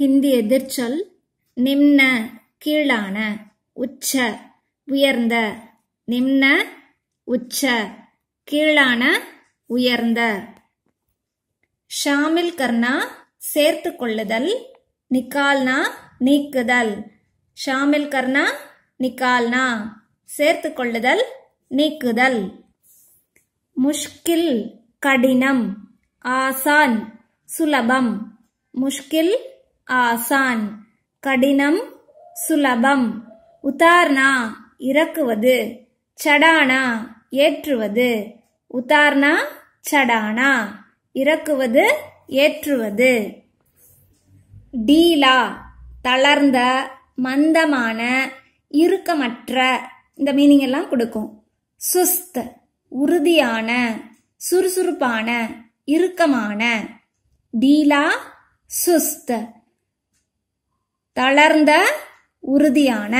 ஹிந்தி எதிர்ச்சொல் நிம்ன கீழான உச்ச உயர்ந்த நிம்ன உச்ச கீழான உயர்ந்த ஷாமில் கர்னா சேர்த்து கொள்ளுதல் நிக்கால்னா நீக்குதல் ஷாமில் கர்னா நிக்கால்னா சேர்த்து கொள்ளுதல் நீக்குதல் முஷ்கில் கடினம் ஆசான் சுலபம் முஷ்கில் ஆசான் கடினம் சுலபம் உதார்னா இறக்குவது சடானா ஏற்றுவது உதார்னா சடானா இறக்குவது ஏற்றுவது டீலா தளர்ந்த மந்தமான இறுக்கமற்ற இந்த மீனிங் எல்லாம் கொடுக்கும் சுஸ்த் உறுதியான சுறுசுறுப்பான இறுக்கமான டீலா சுஸ்த் தளர்ந்த உறுதியான